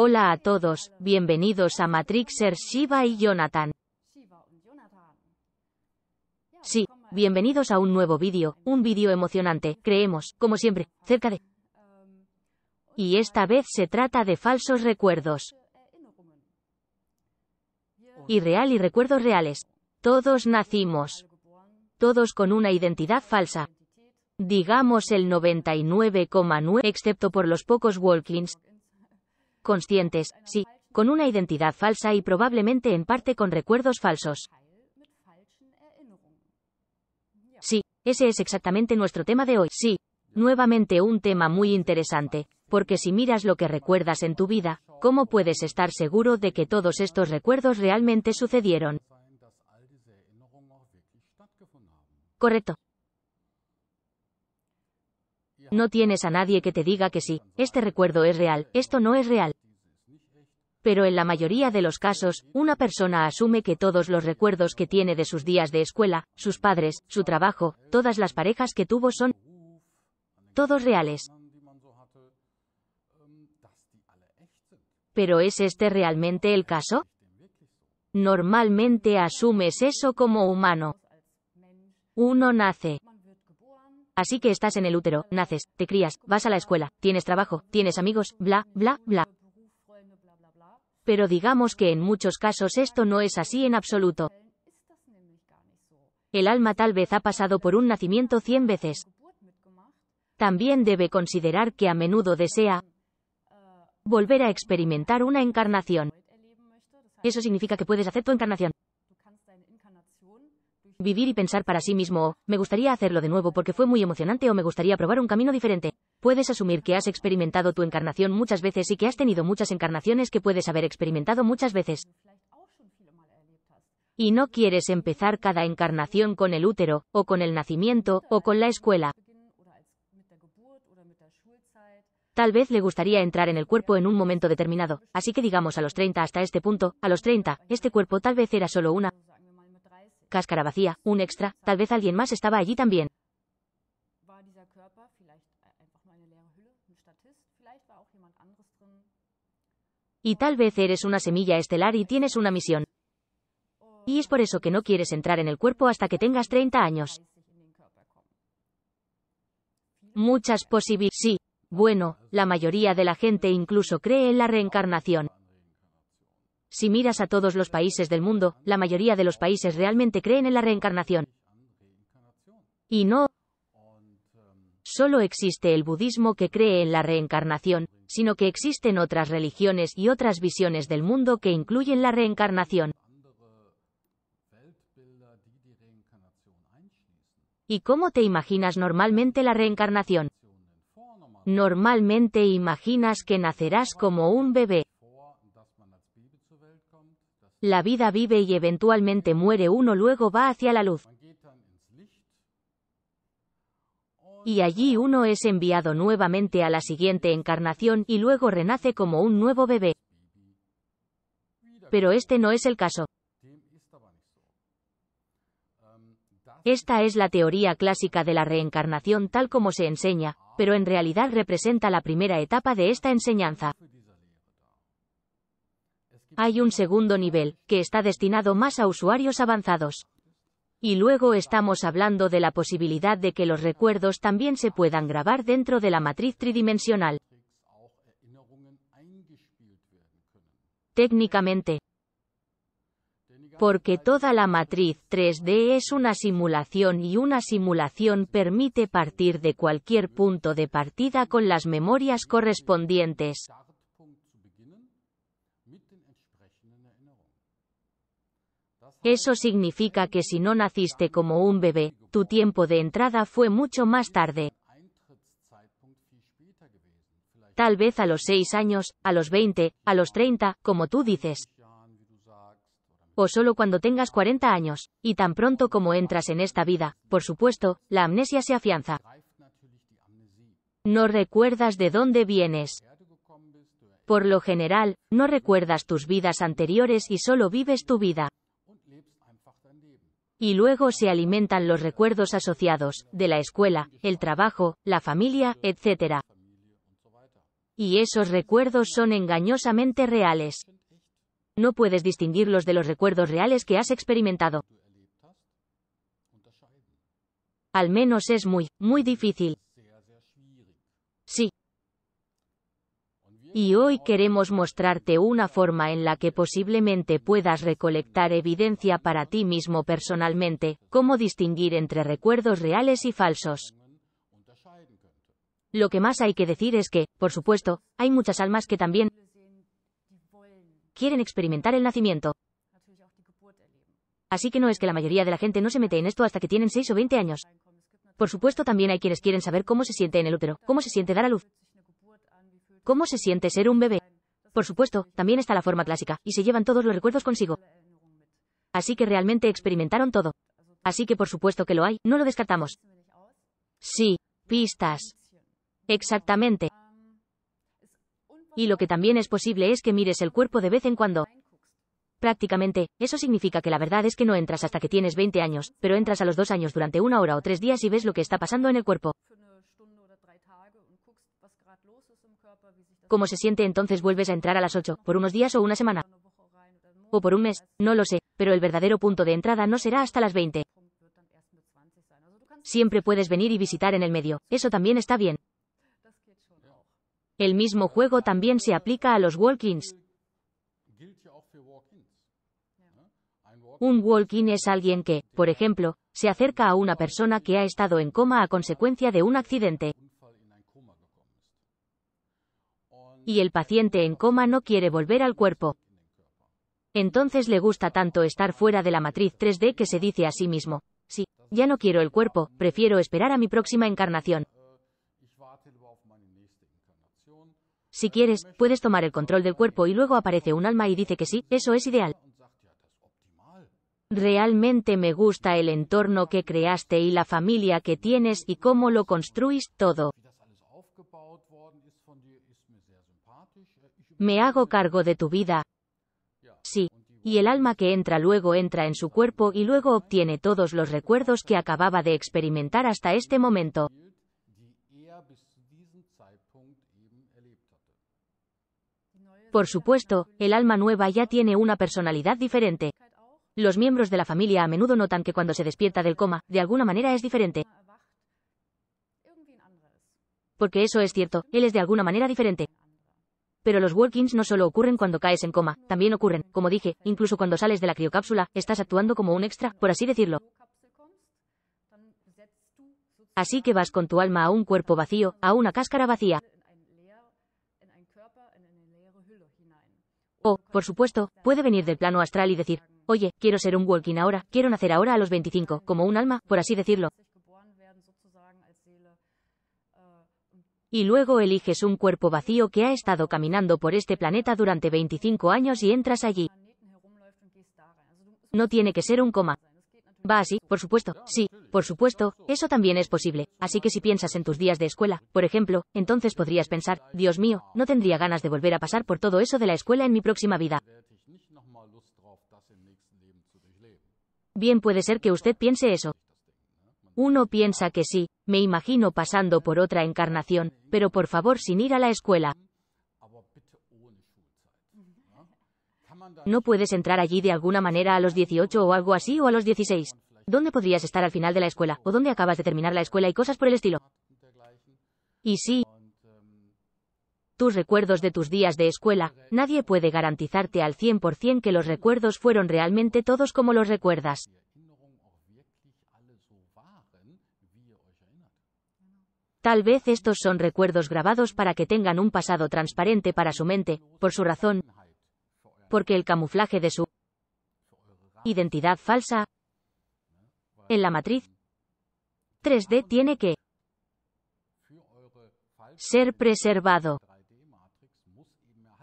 Hola a todos, bienvenidos a Matrixer Shiva y Jonathan. Sí, bienvenidos a un nuevo vídeo, un vídeo emocionante, creemos, como siempre, cerca de... Y esta vez se trata de falsos recuerdos. Y real y recuerdos reales. Todos nacimos. Todos con una identidad falsa. Digamos el 99,9, excepto por los pocos walkins, conscientes, sí, con una identidad falsa y probablemente en parte con recuerdos falsos. Sí, ese es exactamente nuestro tema de hoy. Sí, nuevamente un tema muy interesante, porque si miras lo que recuerdas en tu vida, ¿cómo puedes estar seguro de que todos estos recuerdos realmente sucedieron? Correcto. No tienes a nadie que te diga que sí, este recuerdo es real, esto no es real pero en la mayoría de los casos, una persona asume que todos los recuerdos que tiene de sus días de escuela, sus padres, su trabajo, todas las parejas que tuvo son todos reales. Pero ¿es este realmente el caso? Normalmente asumes eso como humano. Uno nace. Así que estás en el útero, naces, te crías, vas a la escuela, tienes trabajo, tienes amigos, bla, bla, bla pero digamos que en muchos casos esto no es así en absoluto. El alma tal vez ha pasado por un nacimiento cien veces. También debe considerar que a menudo desea volver a experimentar una encarnación. Eso significa que puedes hacer tu encarnación. Vivir y pensar para sí mismo, oh, me gustaría hacerlo de nuevo porque fue muy emocionante o me gustaría probar un camino diferente puedes asumir que has experimentado tu encarnación muchas veces y que has tenido muchas encarnaciones que puedes haber experimentado muchas veces. Y no quieres empezar cada encarnación con el útero, o con el nacimiento, o con la escuela. Tal vez le gustaría entrar en el cuerpo en un momento determinado, así que digamos a los 30 hasta este punto, a los 30, este cuerpo tal vez era solo una cáscara vacía, un extra, tal vez alguien más estaba allí también. Y tal vez eres una semilla estelar y tienes una misión. Y es por eso que no quieres entrar en el cuerpo hasta que tengas 30 años. Muchas posibilidades. Sí. Bueno, la mayoría de la gente incluso cree en la reencarnación. Si miras a todos los países del mundo, la mayoría de los países realmente creen en la reencarnación. Y no. Solo existe el budismo que cree en la reencarnación, sino que existen otras religiones y otras visiones del mundo que incluyen la reencarnación. ¿Y cómo te imaginas normalmente la reencarnación? Normalmente imaginas que nacerás como un bebé. La vida vive y eventualmente muere uno luego va hacia la luz. y allí uno es enviado nuevamente a la siguiente encarnación y luego renace como un nuevo bebé. Pero este no es el caso. Esta es la teoría clásica de la reencarnación tal como se enseña, pero en realidad representa la primera etapa de esta enseñanza. Hay un segundo nivel, que está destinado más a usuarios avanzados. Y luego estamos hablando de la posibilidad de que los recuerdos también se puedan grabar dentro de la matriz tridimensional. Técnicamente. Porque toda la matriz 3D es una simulación y una simulación permite partir de cualquier punto de partida con las memorias correspondientes. Eso significa que si no naciste como un bebé, tu tiempo de entrada fue mucho más tarde. Tal vez a los 6 años, a los 20, a los 30, como tú dices. O solo cuando tengas 40 años, y tan pronto como entras en esta vida, por supuesto, la amnesia se afianza. No recuerdas de dónde vienes. Por lo general, no recuerdas tus vidas anteriores y solo vives tu vida y luego se alimentan los recuerdos asociados, de la escuela, el trabajo, la familia, etc. Y esos recuerdos son engañosamente reales. No puedes distinguirlos de los recuerdos reales que has experimentado. Al menos es muy, muy difícil. Sí, y hoy queremos mostrarte una forma en la que posiblemente puedas recolectar evidencia para ti mismo personalmente, cómo distinguir entre recuerdos reales y falsos. Lo que más hay que decir es que, por supuesto, hay muchas almas que también quieren experimentar el nacimiento. Así que no es que la mayoría de la gente no se mete en esto hasta que tienen 6 o 20 años. Por supuesto también hay quienes quieren saber cómo se siente en el útero, cómo se siente dar a luz. ¿Cómo se siente ser un bebé? Por supuesto, también está la forma clásica, y se llevan todos los recuerdos consigo. Así que realmente experimentaron todo. Así que por supuesto que lo hay, no lo descartamos. Sí, pistas. Exactamente. Y lo que también es posible es que mires el cuerpo de vez en cuando. Prácticamente, eso significa que la verdad es que no entras hasta que tienes 20 años, pero entras a los dos años durante una hora o tres días y ves lo que está pasando en el cuerpo. cómo se siente entonces vuelves a entrar a las 8, por unos días o una semana. O por un mes, no lo sé, pero el verdadero punto de entrada no será hasta las 20. Siempre puedes venir y visitar en el medio, eso también está bien. El mismo juego también se aplica a los walk-ins. Un walk-in es alguien que, por ejemplo, se acerca a una persona que ha estado en coma a consecuencia de un accidente. y el paciente en coma no quiere volver al cuerpo. Entonces le gusta tanto estar fuera de la matriz 3D que se dice a sí mismo, sí, ya no quiero el cuerpo, prefiero esperar a mi próxima encarnación. Si quieres, puedes tomar el control del cuerpo y luego aparece un alma y dice que sí, eso es ideal. Realmente me gusta el entorno que creaste y la familia que tienes y cómo lo construís todo. Me hago cargo de tu vida. Sí. Y el alma que entra luego entra en su cuerpo y luego obtiene todos los recuerdos que acababa de experimentar hasta este momento. Por supuesto, el alma nueva ya tiene una personalidad diferente. Los miembros de la familia a menudo notan que cuando se despierta del coma, de alguna manera es diferente. Porque eso es cierto, él es de alguna manera diferente. Pero los walkings no solo ocurren cuando caes en coma, también ocurren, como dije, incluso cuando sales de la criocápsula, estás actuando como un extra, por así decirlo. Así que vas con tu alma a un cuerpo vacío, a una cáscara vacía. O, por supuesto, puede venir del plano astral y decir, oye, quiero ser un walking ahora, quiero nacer ahora a los 25, como un alma, por así decirlo. y luego eliges un cuerpo vacío que ha estado caminando por este planeta durante 25 años y entras allí. No tiene que ser un coma. Va así, por supuesto, sí, por supuesto, eso también es posible. Así que si piensas en tus días de escuela, por ejemplo, entonces podrías pensar, Dios mío, no tendría ganas de volver a pasar por todo eso de la escuela en mi próxima vida. Bien puede ser que usted piense eso. Uno piensa que sí, me imagino pasando por otra encarnación, pero por favor sin ir a la escuela. ¿No puedes entrar allí de alguna manera a los 18 o algo así o a los 16? ¿Dónde podrías estar al final de la escuela? ¿O dónde acabas de terminar la escuela y cosas por el estilo? Y sí, tus recuerdos de tus días de escuela, nadie puede garantizarte al 100% que los recuerdos fueron realmente todos como los recuerdas. Tal vez estos son recuerdos grabados para que tengan un pasado transparente para su mente, por su razón, porque el camuflaje de su identidad falsa en la matriz 3D tiene que ser preservado.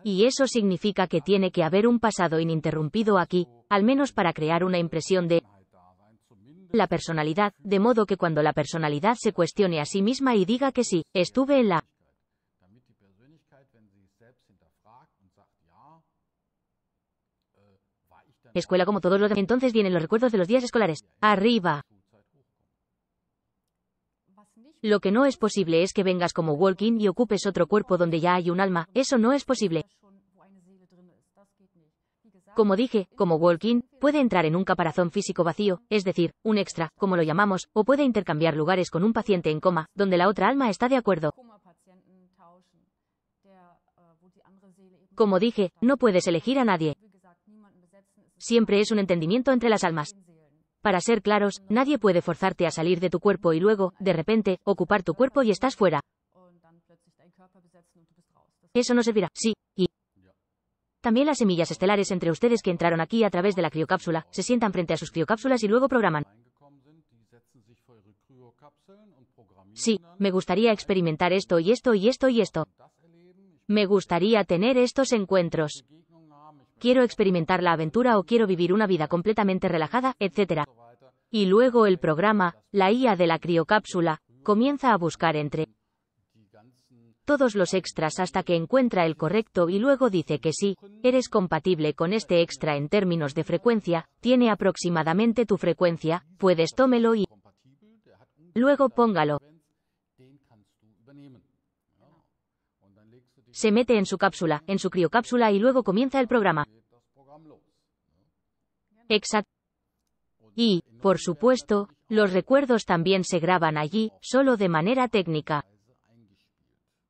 Y eso significa que tiene que haber un pasado ininterrumpido aquí, al menos para crear una impresión de la personalidad, de modo que cuando la personalidad se cuestione a sí misma y diga que sí, estuve en la escuela como todos los demás. Entonces vienen los recuerdos de los días escolares. Arriba. Lo que no es posible es que vengas como walking y ocupes otro cuerpo donde ya hay un alma, eso no es posible. Como dije, como walking, puede entrar en un caparazón físico vacío, es decir, un extra, como lo llamamos, o puede intercambiar lugares con un paciente en coma, donde la otra alma está de acuerdo. Como dije, no puedes elegir a nadie. Siempre es un entendimiento entre las almas. Para ser claros, nadie puede forzarte a salir de tu cuerpo y luego, de repente, ocupar tu cuerpo y estás fuera. Eso no servirá. Sí, y también las semillas estelares entre ustedes que entraron aquí a través de la criocápsula, se sientan frente a sus criocápsulas y luego programan. Sí, me gustaría experimentar esto y esto y esto y esto. Me gustaría tener estos encuentros. Quiero experimentar la aventura o quiero vivir una vida completamente relajada, etc. Y luego el programa, la IA de la criocápsula, comienza a buscar entre todos los extras hasta que encuentra el correcto y luego dice que sí, eres compatible con este extra en términos de frecuencia, tiene aproximadamente tu frecuencia, puedes tómelo y luego póngalo. Se mete en su cápsula, en su criocápsula y luego comienza el programa. Exacto. Y, por supuesto, los recuerdos también se graban allí, solo de manera técnica.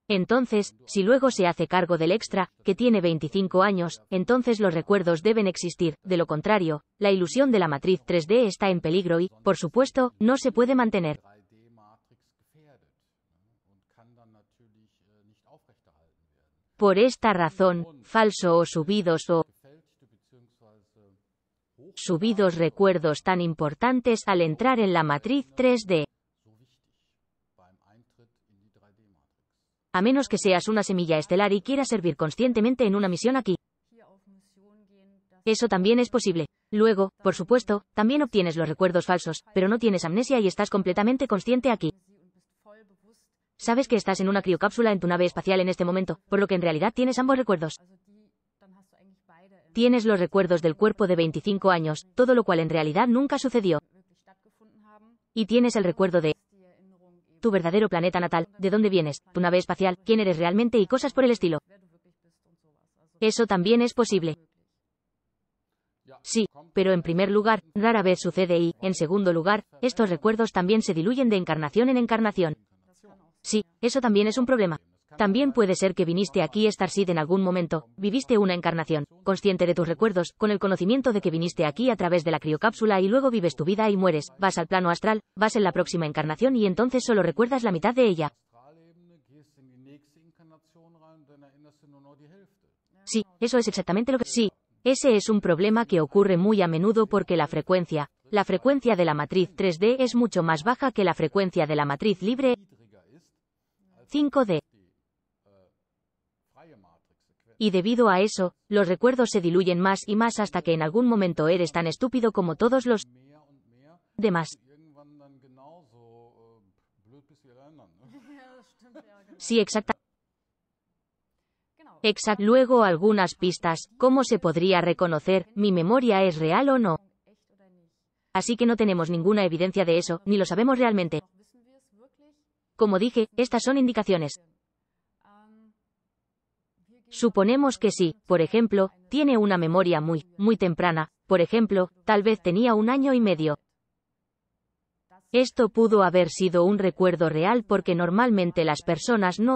Entonces, si luego se hace cargo del extra, que tiene 25 años, entonces los recuerdos deben existir, de lo contrario, la ilusión de la matriz 3D está en peligro y, por supuesto, no se puede mantener. Por esta razón, falso o subidos o subidos recuerdos tan importantes al entrar en la matriz 3D. a menos que seas una semilla estelar y quieras servir conscientemente en una misión aquí. Eso también es posible. Luego, por supuesto, también obtienes los recuerdos falsos, pero no tienes amnesia y estás completamente consciente aquí. Sabes que estás en una criocápsula en tu nave espacial en este momento, por lo que en realidad tienes ambos recuerdos. Tienes los recuerdos del cuerpo de 25 años, todo lo cual en realidad nunca sucedió. Y tienes el recuerdo de tu verdadero planeta natal, de dónde vienes, tu nave espacial, quién eres realmente y cosas por el estilo. Eso también es posible. Sí, pero en primer lugar, rara vez sucede y, en segundo lugar, estos recuerdos también se diluyen de encarnación en encarnación. Sí, eso también es un problema. También puede ser que viniste aquí Starseed en algún momento, viviste una encarnación, consciente de tus recuerdos, con el conocimiento de que viniste aquí a través de la criocápsula y luego vives tu vida y mueres, vas al plano astral, vas en la próxima encarnación y entonces solo recuerdas la mitad de ella. Sí, eso es exactamente lo que... Sí, ese es un problema que ocurre muy a menudo porque la frecuencia, la frecuencia de la matriz 3D es mucho más baja que la frecuencia de la matriz libre 5D. Y debido a eso, los recuerdos se diluyen más y más hasta que en algún momento eres tan estúpido como todos los demás. Sí, exacta. Exacto. Luego algunas pistas, ¿cómo se podría reconocer, mi memoria es real o no? Así que no tenemos ninguna evidencia de eso, ni lo sabemos realmente. Como dije, estas son indicaciones. Suponemos que sí, por ejemplo, tiene una memoria muy, muy temprana, por ejemplo, tal vez tenía un año y medio. Esto pudo haber sido un recuerdo real porque normalmente las personas no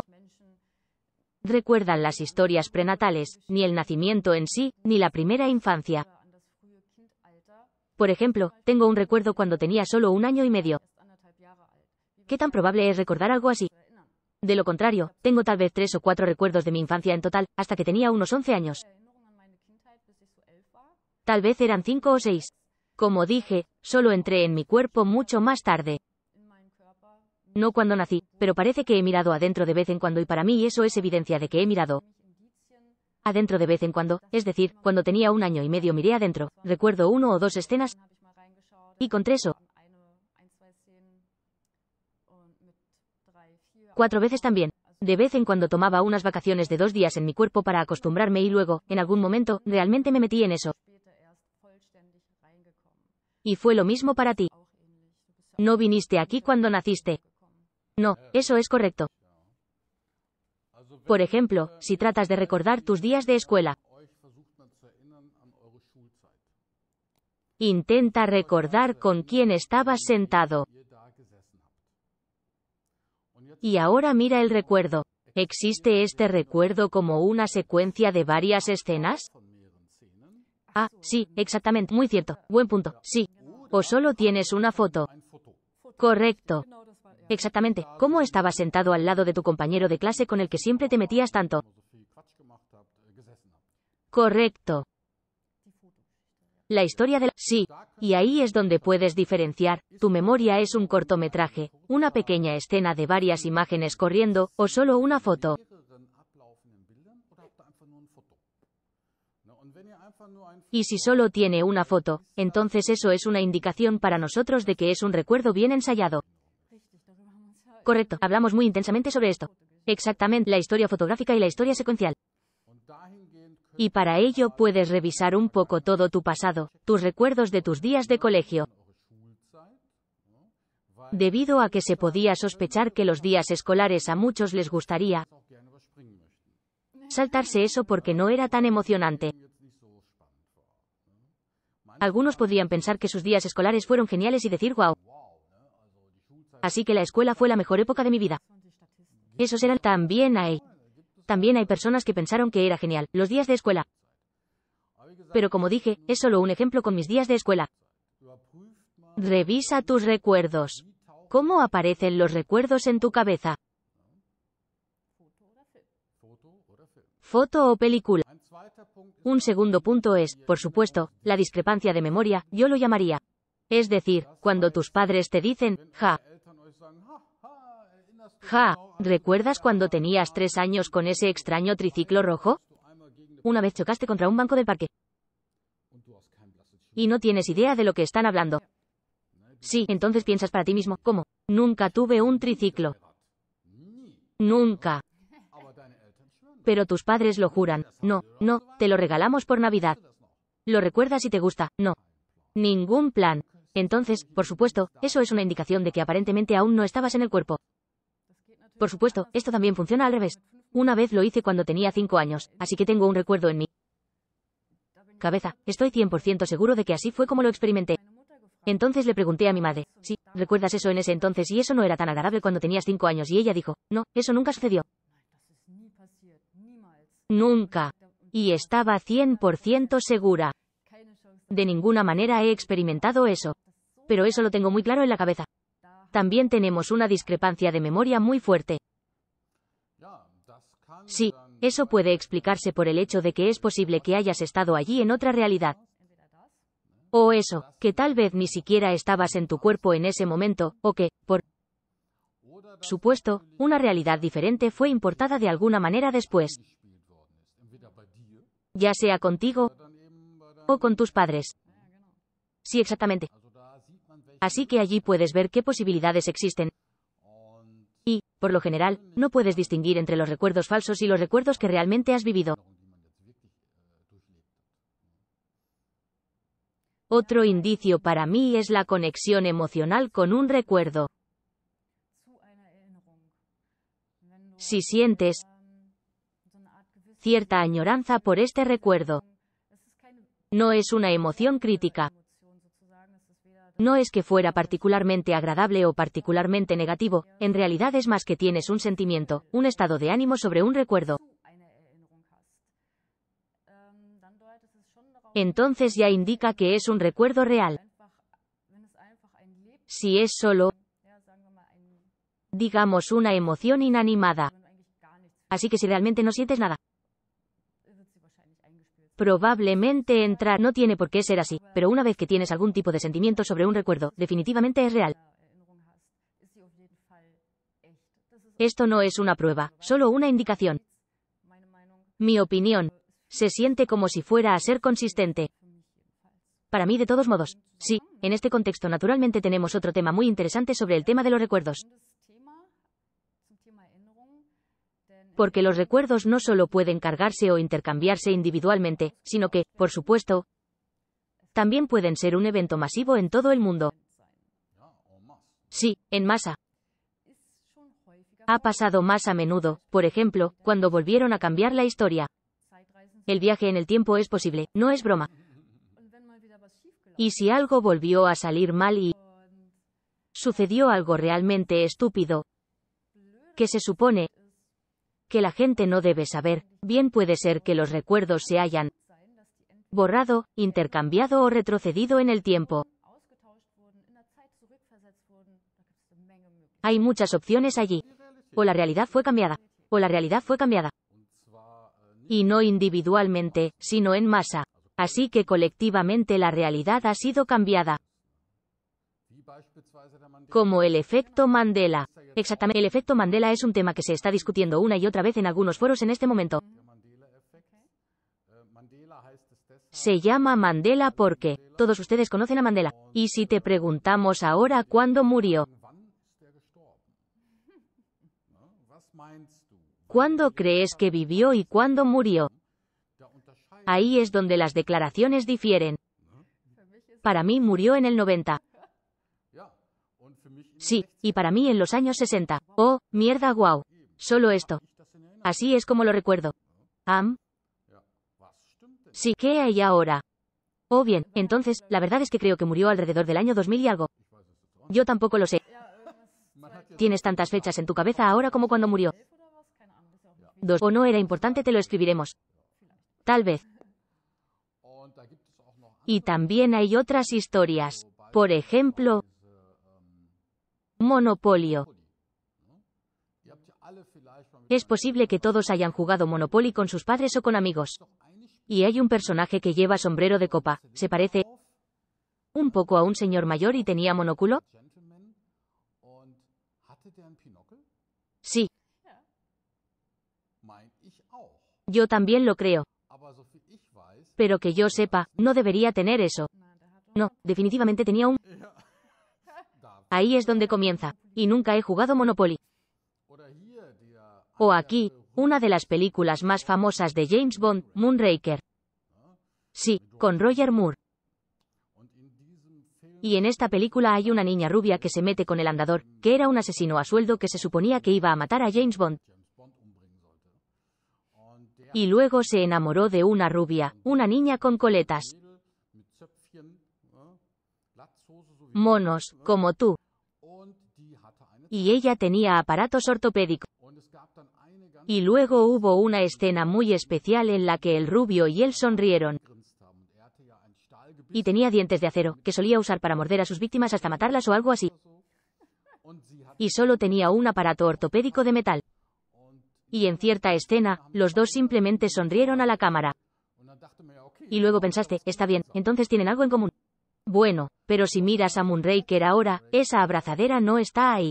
recuerdan las historias prenatales, ni el nacimiento en sí, ni la primera infancia. Por ejemplo, tengo un recuerdo cuando tenía solo un año y medio. ¿Qué tan probable es recordar algo así? De lo contrario, tengo tal vez tres o cuatro recuerdos de mi infancia en total, hasta que tenía unos 11 años. Tal vez eran cinco o seis. Como dije, solo entré en mi cuerpo mucho más tarde. No cuando nací, pero parece que he mirado adentro de vez en cuando y para mí eso es evidencia de que he mirado adentro de vez en cuando, es decir, cuando tenía un año y medio miré adentro, recuerdo uno o dos escenas y con tres o cuatro veces también. De vez en cuando tomaba unas vacaciones de dos días en mi cuerpo para acostumbrarme y luego, en algún momento, realmente me metí en eso. Y fue lo mismo para ti. No viniste aquí cuando naciste. No, eso es correcto. Por ejemplo, si tratas de recordar tus días de escuela, intenta recordar con quién estabas sentado. Y ahora mira el recuerdo. ¿Existe este recuerdo como una secuencia de varias escenas? Ah, sí, exactamente, muy cierto, buen punto, sí. O solo tienes una foto. Correcto. Exactamente, ¿cómo estabas sentado al lado de tu compañero de clase con el que siempre te metías tanto? Correcto. La historia de la... Sí. Y ahí es donde puedes diferenciar. Tu memoria es un cortometraje, una pequeña escena de varias imágenes corriendo, o solo una foto. Y si solo tiene una foto, entonces eso es una indicación para nosotros de que es un recuerdo bien ensayado. Correcto, hablamos muy intensamente sobre esto. Exactamente, la historia fotográfica y la historia secuencial. Y para ello puedes revisar un poco todo tu pasado, tus recuerdos de tus días de colegio. Debido a que se podía sospechar que los días escolares a muchos les gustaría saltarse eso porque no era tan emocionante. Algunos podrían pensar que sus días escolares fueron geniales y decir wow. Así que la escuela fue la mejor época de mi vida. Esos eran también ahí. También hay personas que pensaron que era genial, los días de escuela. Pero como dije, es solo un ejemplo con mis días de escuela. Revisa tus recuerdos. ¿Cómo aparecen los recuerdos en tu cabeza? Foto o película. Un segundo punto es, por supuesto, la discrepancia de memoria, yo lo llamaría. Es decir, cuando tus padres te dicen, ja, Ja, ¿recuerdas cuando tenías tres años con ese extraño triciclo rojo? Una vez chocaste contra un banco del parque. Y no tienes idea de lo que están hablando. Sí, entonces piensas para ti mismo, ¿cómo? Nunca tuve un triciclo. Nunca. Pero tus padres lo juran. No, no, te lo regalamos por Navidad. Lo recuerdas y te gusta. No. Ningún plan. Entonces, por supuesto, eso es una indicación de que aparentemente aún no estabas en el cuerpo. Por supuesto, esto también funciona al revés. Una vez lo hice cuando tenía cinco años, así que tengo un recuerdo en mi cabeza. Estoy 100% seguro de que así fue como lo experimenté. Entonces le pregunté a mi madre, sí, ¿recuerdas eso en ese entonces y eso no era tan agradable cuando tenías cinco años? Y ella dijo, no, eso nunca sucedió. Nunca. Y estaba 100% segura. De ninguna manera he experimentado eso. Pero eso lo tengo muy claro en la cabeza también tenemos una discrepancia de memoria muy fuerte. Sí, eso puede explicarse por el hecho de que es posible que hayas estado allí en otra realidad. O eso, que tal vez ni siquiera estabas en tu cuerpo en ese momento, o que, por supuesto, una realidad diferente fue importada de alguna manera después. Ya sea contigo o con tus padres. Sí, exactamente. Así que allí puedes ver qué posibilidades existen. Y, por lo general, no puedes distinguir entre los recuerdos falsos y los recuerdos que realmente has vivido. Otro indicio para mí es la conexión emocional con un recuerdo. Si sientes cierta añoranza por este recuerdo, no es una emoción crítica, no es que fuera particularmente agradable o particularmente negativo, en realidad es más que tienes un sentimiento, un estado de ánimo sobre un recuerdo. Entonces ya indica que es un recuerdo real. Si es solo, digamos, una emoción inanimada. Así que si realmente no sientes nada, probablemente entrar. No tiene por qué ser así, pero una vez que tienes algún tipo de sentimiento sobre un recuerdo, definitivamente es real. Esto no es una prueba, solo una indicación. Mi opinión. Se siente como si fuera a ser consistente. Para mí, de todos modos. Sí, en este contexto naturalmente tenemos otro tema muy interesante sobre el tema de los recuerdos. porque los recuerdos no solo pueden cargarse o intercambiarse individualmente, sino que, por supuesto, también pueden ser un evento masivo en todo el mundo. Sí, en masa. Ha pasado más a menudo, por ejemplo, cuando volvieron a cambiar la historia. El viaje en el tiempo es posible, no es broma. Y si algo volvió a salir mal y sucedió algo realmente estúpido, que se supone que la gente no debe saber, bien puede ser que los recuerdos se hayan borrado, intercambiado o retrocedido en el tiempo. Hay muchas opciones allí. O la realidad fue cambiada. O la realidad fue cambiada. Y no individualmente, sino en masa. Así que colectivamente la realidad ha sido cambiada como el efecto Mandela. Exactamente, el efecto Mandela es un tema que se está discutiendo una y otra vez en algunos foros en este momento. Äh, se llama Mandela porque todos ustedes conocen a Mandela. Y si te preguntamos ahora cuándo murió, ¿cuándo crees que vivió y cuándo murió? Ahí es donde las declaraciones difieren. Para mí murió en el 90. Sí, y para mí en los años 60. Oh, mierda, guau. Solo esto. Así es como lo recuerdo. Am. Sí, ¿qué hay ahora? Oh bien, entonces, la verdad es que creo que murió alrededor del año 2000 y algo. Yo tampoco lo sé. Tienes tantas fechas en tu cabeza ahora como cuando murió. Dos. O no era importante, te lo escribiremos. Tal vez. Y también hay otras historias. Por ejemplo, Monopolio. Es posible que todos hayan jugado Monopoly con sus padres o con amigos. Y hay un personaje que lleva sombrero de copa, se parece un poco a un señor mayor y tenía monóculo. Sí. Yo también lo creo. Pero que yo sepa, no debería tener eso. No, definitivamente tenía un Ahí es donde comienza. Y nunca he jugado Monopoly. O aquí, una de las películas más famosas de James Bond, Moonraker. Sí, con Roger Moore. Y en esta película hay una niña rubia que se mete con el andador, que era un asesino a sueldo que se suponía que iba a matar a James Bond. Y luego se enamoró de una rubia, una niña con coletas. monos, como tú. Y ella tenía aparatos ortopédicos. Y luego hubo una escena muy especial en la que el rubio y él sonrieron. Y tenía dientes de acero, que solía usar para morder a sus víctimas hasta matarlas o algo así. Y solo tenía un aparato ortopédico de metal. Y en cierta escena, los dos simplemente sonrieron a la cámara. Y luego pensaste, está bien, entonces tienen algo en común. Bueno, pero si miras a Moonraker ahora, esa abrazadera no está ahí.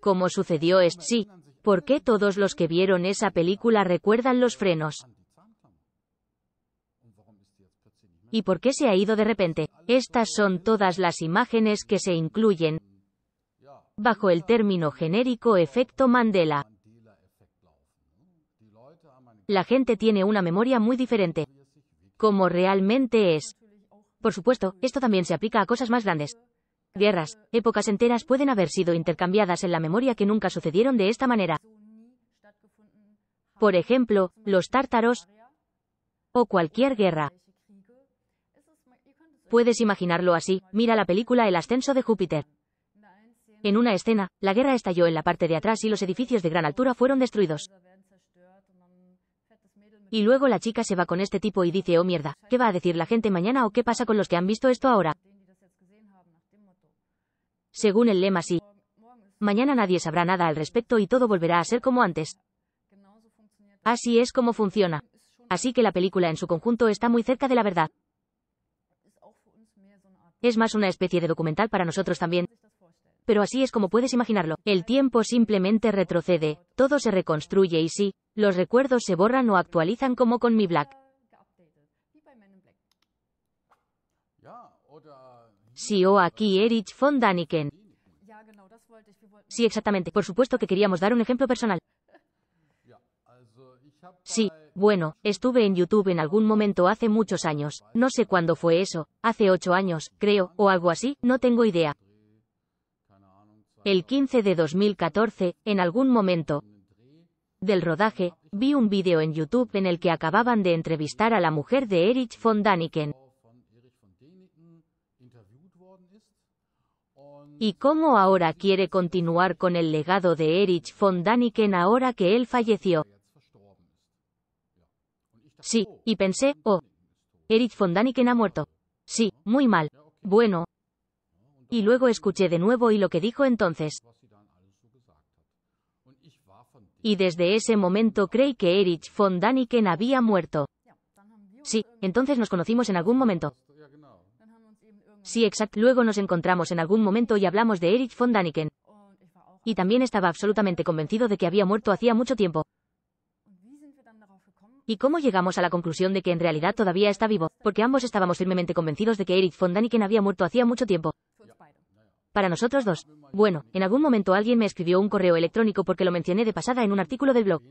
Como sucedió es sí. ¿Por qué todos los que vieron esa película recuerdan los frenos? ¿Y por qué se ha ido de repente? Estas son todas las imágenes que se incluyen bajo el término genérico efecto Mandela la gente tiene una memoria muy diferente. Como realmente es. Por supuesto, esto también se aplica a cosas más grandes. Guerras, épocas enteras pueden haber sido intercambiadas en la memoria que nunca sucedieron de esta manera. Por ejemplo, los tártaros o cualquier guerra. Puedes imaginarlo así, mira la película El ascenso de Júpiter. En una escena, la guerra estalló en la parte de atrás y los edificios de gran altura fueron destruidos. Y luego la chica se va con este tipo y dice, oh mierda, ¿qué va a decir la gente mañana o qué pasa con los que han visto esto ahora? Según el lema, sí. Mañana nadie sabrá nada al respecto y todo volverá a ser como antes. Así es como funciona. Así que la película en su conjunto está muy cerca de la verdad. Es más una especie de documental para nosotros también. Pero así es como puedes imaginarlo. El tiempo simplemente retrocede, todo se reconstruye y sí, los recuerdos se borran o actualizan como con mi Black. Sí o oh, aquí Erich von Daniken. Sí, exactamente. Por supuesto que queríamos dar un ejemplo personal. Sí, bueno, estuve en YouTube en algún momento hace muchos años. No sé cuándo fue eso. Hace ocho años, creo, o algo así, no tengo idea. El 15 de 2014, en algún momento, del rodaje, vi un vídeo en YouTube en el que acababan de entrevistar a la mujer de Erich von Daniken. ¿Y cómo ahora quiere continuar con el legado de Erich von Daniken ahora que él falleció? Sí, y pensé, oh, Erich von Daniken ha muerto. Sí, muy mal. Bueno. Y luego escuché de nuevo y lo que dijo entonces y desde ese momento creí que Erich von Daniken había muerto. Sí, entonces nos conocimos en algún momento. Sí, exacto. Luego nos encontramos en algún momento y hablamos de Erich von Daniken. Y también estaba absolutamente convencido de que había muerto hacía mucho tiempo. ¿Y cómo llegamos a la conclusión de que en realidad todavía está vivo? Porque ambos estábamos firmemente convencidos de que Erich von Daniken había muerto hacía mucho tiempo. Para nosotros dos. Bueno, en algún momento alguien me escribió un correo electrónico porque lo mencioné de pasada en un artículo del blog.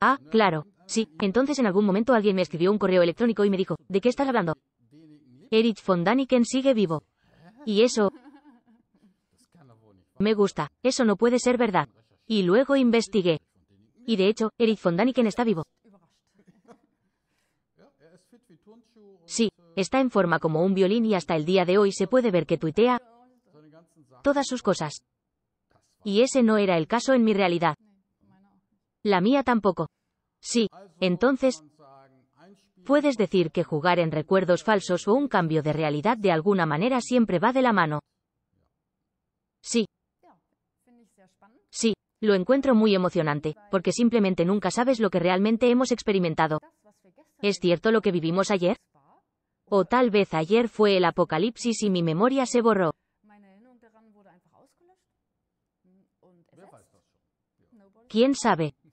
Ah, claro. Sí, entonces en algún momento alguien me escribió un correo electrónico y me dijo, ¿de qué estás hablando? Erich von Daniken sigue vivo. Y eso... Me gusta, eso no puede ser verdad. Y luego investigué. Y de hecho, Erich von Daniken está vivo. Sí, está en forma como un violín y hasta el día de hoy se puede ver que tuitea todas sus cosas. Y ese no era el caso en mi realidad. La mía tampoco. Sí, entonces, puedes decir que jugar en recuerdos falsos o un cambio de realidad de alguna manera siempre va de la mano. Sí. Sí, lo encuentro muy emocionante, porque simplemente nunca sabes lo que realmente hemos experimentado. ¿Es cierto lo que vivimos ayer? O tal vez ayer fue el apocalipsis y mi memoria se borró. ¿Quién sabe?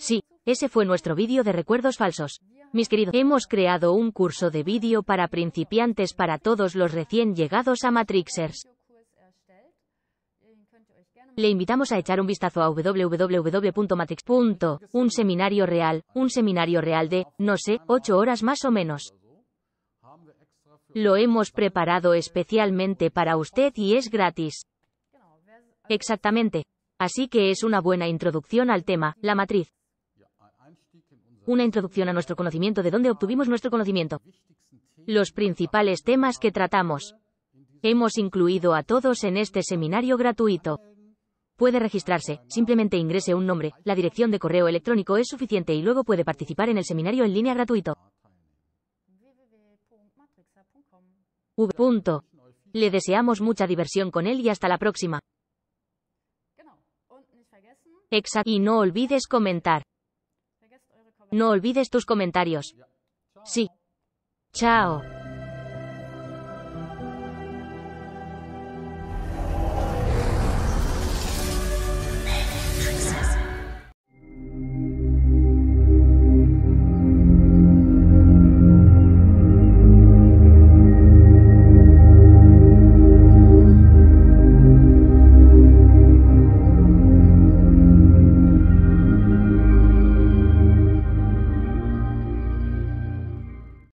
Sí, ese fue nuestro vídeo de recuerdos falsos. Mis queridos, hemos creado un curso de vídeo para principiantes para todos los recién llegados a Matrixers. Le invitamos a echar un vistazo a www.matrix.un Un seminario real, un seminario real de, no sé, ocho horas más o menos. Lo hemos preparado especialmente para usted y es gratis. Exactamente. Así que es una buena introducción al tema, la matriz. Una introducción a nuestro conocimiento de dónde obtuvimos nuestro conocimiento. Los principales temas que tratamos. Hemos incluido a todos en este seminario gratuito. Puede registrarse, simplemente ingrese un nombre, la dirección de correo electrónico es suficiente y luego puede participar en el seminario en línea gratuito. V. Le deseamos mucha diversión con él y hasta la próxima. Exacto. Y no olvides comentar. No olvides tus comentarios. Sí. Chao.